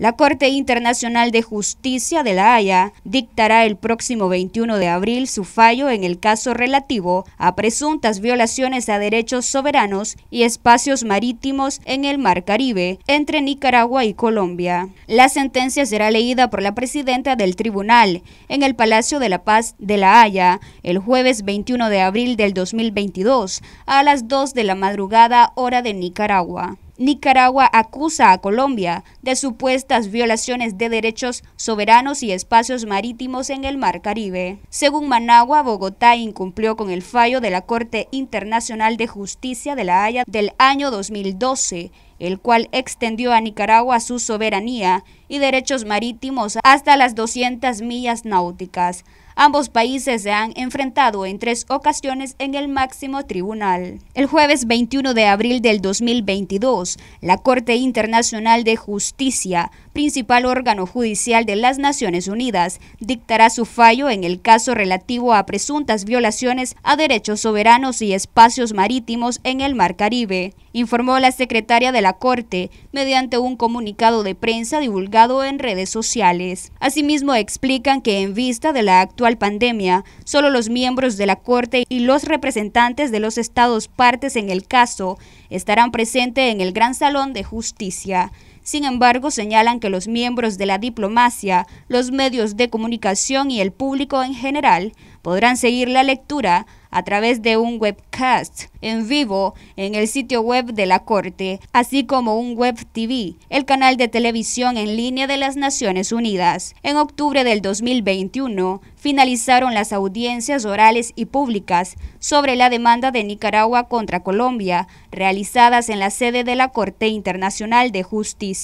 La Corte Internacional de Justicia de La Haya dictará el próximo 21 de abril su fallo en el caso relativo a presuntas violaciones a derechos soberanos y espacios marítimos en el Mar Caribe entre Nicaragua y Colombia. La sentencia será leída por la presidenta del tribunal en el Palacio de la Paz de La Haya el jueves 21 de abril del 2022 a las 2 de la madrugada hora de Nicaragua. Nicaragua acusa a Colombia de supuestas violaciones de derechos soberanos y espacios marítimos en el Mar Caribe. Según Managua, Bogotá incumplió con el fallo de la Corte Internacional de Justicia de la Haya del año 2012 el cual extendió a Nicaragua su soberanía y derechos marítimos hasta las 200 millas náuticas. Ambos países se han enfrentado en tres ocasiones en el máximo tribunal. El jueves 21 de abril del 2022, la Corte Internacional de Justicia, principal órgano judicial de las Naciones Unidas, dictará su fallo en el caso relativo a presuntas violaciones a derechos soberanos y espacios marítimos en el Mar Caribe, informó la secretaria de la Corte mediante un comunicado de prensa divulgado en redes sociales. Asimismo, explican que en vista de la actual pandemia, solo los miembros de la Corte y los representantes de los estados partes en el caso estarán presentes en el Gran Salón de Justicia. Sin embargo, señalan que los miembros de la diplomacia, los medios de comunicación y el público en general podrán seguir la lectura a través de un webcast en vivo en el sitio web de la Corte, así como un web TV, el canal de televisión en línea de las Naciones Unidas. En octubre del 2021 finalizaron las audiencias orales y públicas sobre la demanda de Nicaragua contra Colombia, realizadas en la sede de la Corte Internacional de Justicia.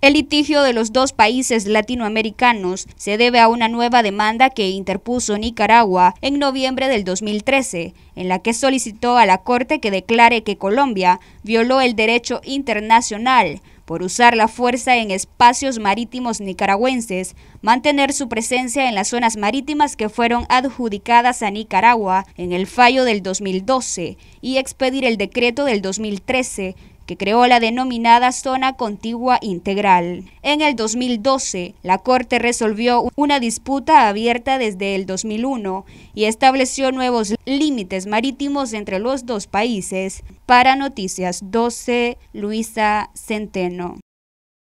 El litigio de los dos países latinoamericanos se debe a una nueva demanda que interpuso Nicaragua en noviembre del 2013, en la que solicitó a la Corte que declare que Colombia violó el derecho internacional por usar la fuerza en espacios marítimos nicaragüenses, mantener su presencia en las zonas marítimas que fueron adjudicadas a Nicaragua en el fallo del 2012 y expedir el decreto del 2013 que creó la denominada Zona Contigua Integral. En el 2012, la Corte resolvió una disputa abierta desde el 2001 y estableció nuevos límites marítimos entre los dos países. Para Noticias 12, Luisa Centeno.